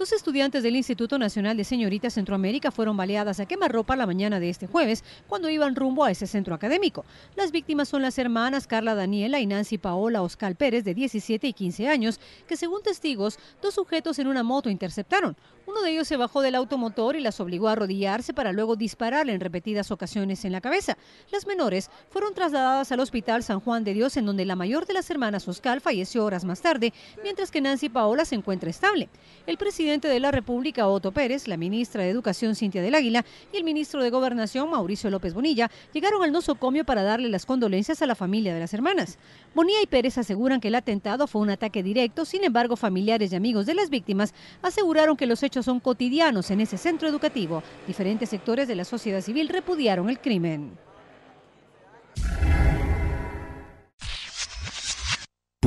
Dos estudiantes del Instituto Nacional de Señoritas Centroamérica fueron baleadas a quemarropa la mañana de este jueves cuando iban rumbo a ese centro académico. Las víctimas son las hermanas Carla Daniela y Nancy Paola Oscar Pérez de 17 y 15 años, que según testigos, dos sujetos en una moto interceptaron. Uno de ellos se bajó del automotor y las obligó a arrodillarse para luego dispararle en repetidas ocasiones en la cabeza. Las menores fueron trasladadas al Hospital San Juan de Dios en donde la mayor de las hermanas Oscar falleció horas más tarde, mientras que Nancy Paola se encuentra estable. El presidente presidente de la República, Otto Pérez, la ministra de Educación, Cintia del Águila, y el ministro de Gobernación, Mauricio López Bonilla, llegaron al nosocomio para darle las condolencias a la familia de las hermanas. Bonilla y Pérez aseguran que el atentado fue un ataque directo, sin embargo, familiares y amigos de las víctimas aseguraron que los hechos son cotidianos en ese centro educativo. Diferentes sectores de la sociedad civil repudiaron el crimen.